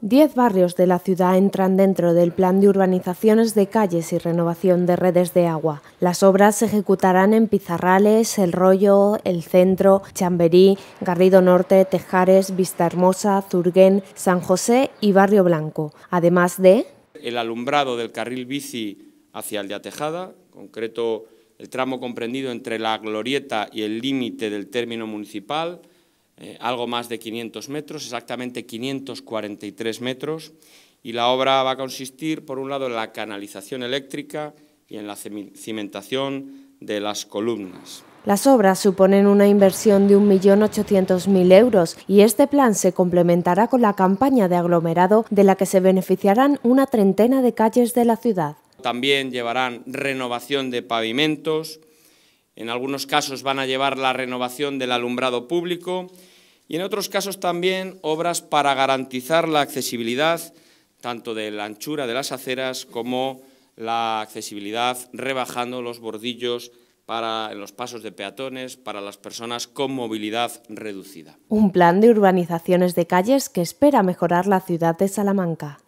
Diez barrios de la ciudad entran dentro del plan de urbanizaciones de calles y renovación de redes de agua. Las obras se ejecutarán en Pizarrales, El Rollo, El Centro, Chamberí, Garrido Norte, Tejares, Vistahermosa, Zurguén, San José y Barrio Blanco. Además de... El alumbrado del carril bici hacia el de concreto el tramo comprendido entre la glorieta y el límite del término municipal, eh, algo más de 500 metros, exactamente 543 metros, y la obra va a consistir, por un lado, en la canalización eléctrica y en la cimentación de las columnas. Las obras suponen una inversión de 1.800.000 euros y este plan se complementará con la campaña de aglomerado de la que se beneficiarán una treintena de calles de la ciudad. También llevarán renovación de pavimentos, en algunos casos van a llevar la renovación del alumbrado público y en otros casos también obras para garantizar la accesibilidad tanto de la anchura de las aceras como la accesibilidad rebajando los bordillos para los pasos de peatones, para las personas con movilidad reducida. Un plan de urbanizaciones de calles que espera mejorar la ciudad de Salamanca.